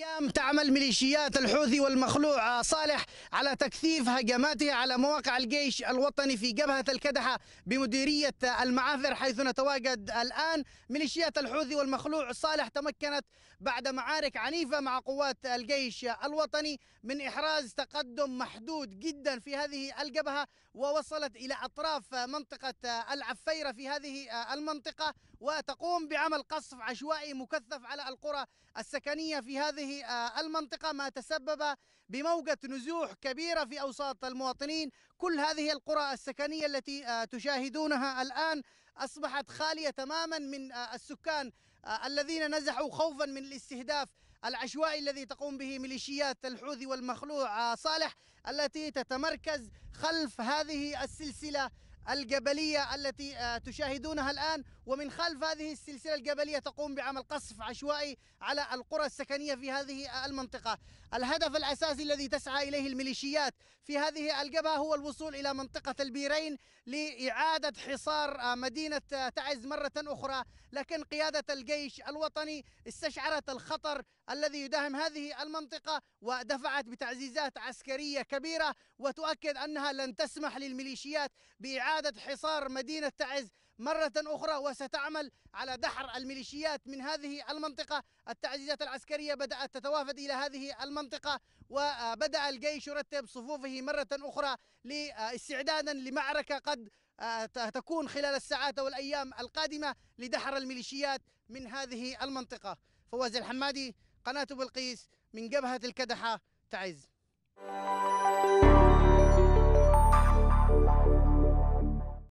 أيام تعمل ميليشيات الحوثي والمخلوع صالح على تكثيف هجماته على مواقع الجيش الوطني في جبهة الكدحة بمديرية المعافر حيث نتواجد الآن ميليشيات الحوثي والمخلوع صالح تمكنت بعد معارك عنيفة مع قوات الجيش الوطني من إحراز تقدم محدود جدا في هذه الجبهة ووصلت إلى أطراف منطقة العفيرة في هذه المنطقة وتقوم بعمل قصف عشوائي مكثف على القرى السكنية في هذه هذه آه، المنطقة ما تسبب بموجة نزوح كبيرة في أوساط المواطنين كل هذه القرى السكنية التي آه، تشاهدونها الآن أصبحت خالية تماما من آه، السكان الذين نزحوا خوفا من الاستهداف العشوائي الذي تقوم به ميليشيات الحوثي والمخلوع صالح التي تتمركز خلف هذه السلسلة الجبلية التي آه، تشاهدونها الآن ومن خلف هذه السلسلة الجبلية تقوم بعمل قصف عشوائي على القرى السكنية في هذه المنطقة الهدف الأساسي الذي تسعى إليه الميليشيات في هذه الجبهة هو الوصول إلى منطقة البيرين لإعادة حصار آه، مدينة آه، تعز مرة أخرى لكن قيادة الجيش الوطني استشعرت الخطر الذي يداهم هذه المنطقة ودفعت بتعزيزات عسكرية كبيرة وتؤكد أنها لن تسمح للميليشيات بإعادة إعادة حصار مدينة تعز مرة أخرى وستعمل على دحر الميليشيات من هذه المنطقة التعزيزات العسكرية بدأت تتوافد إلى هذه المنطقة وبدأ الجيش يرتب صفوفه مرة أخرى لاستعدادا لمعركة قد آه، تكون خلال الساعات والأيام القادمة لدحر الميليشيات من هذه المنطقة فواز الحمادي قناة بلقيس من جبهة الكدحة تعز